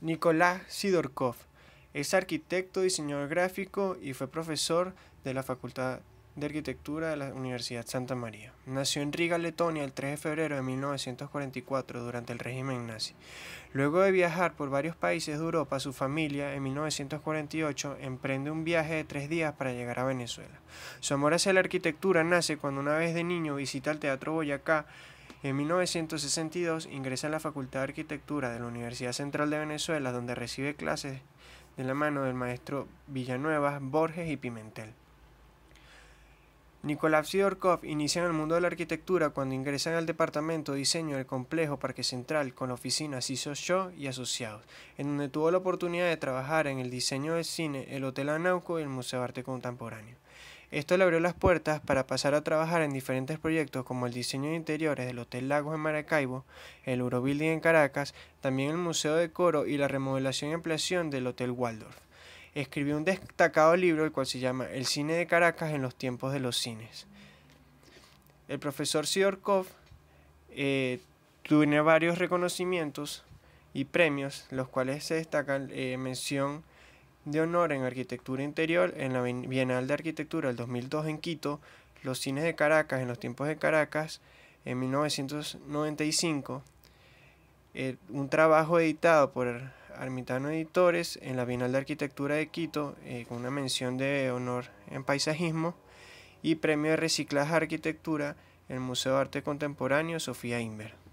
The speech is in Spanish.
Nicolás Sidorkov es arquitecto, diseñador gráfico y fue profesor de la Facultad de Arquitectura de la Universidad Santa María. Nació en Riga, Letonia, el 3 de febrero de 1944 durante el régimen nazi. Luego de viajar por varios países de Europa, su familia, en 1948, emprende un viaje de tres días para llegar a Venezuela. Su amor hacia la arquitectura nace cuando una vez de niño visita el Teatro Boyacá, en 1962 ingresa a la Facultad de Arquitectura de la Universidad Central de Venezuela, donde recibe clases de la mano del maestro Villanueva, Borges y Pimentel. Nicolás y inicia en el mundo de la arquitectura cuando ingresa al departamento de diseño del complejo Parque Central con oficinas oficina Show y Asociados, en donde tuvo la oportunidad de trabajar en el diseño del cine, el Hotel Anauco y el Museo de Arte Contemporáneo. Esto le abrió las puertas para pasar a trabajar en diferentes proyectos como el diseño de interiores del Hotel Lagos en Maracaibo, el Eurobuilding en Caracas, también el Museo de Coro y la remodelación y ampliación del Hotel Waldorf. Escribió un destacado libro el cual se llama El cine de Caracas en los tiempos de los cines. El profesor Sidorkov eh, tuvo varios reconocimientos y premios, los cuales se destacan en eh, mención de honor en arquitectura interior en la Bienal de Arquitectura del 2002 en Quito, los cines de Caracas en los tiempos de Caracas en 1995, eh, un trabajo editado por Armitano Editores en la Bienal de Arquitectura de Quito eh, con una mención de honor en paisajismo y premio de reciclaje arquitectura en el Museo de Arte Contemporáneo Sofía Inver.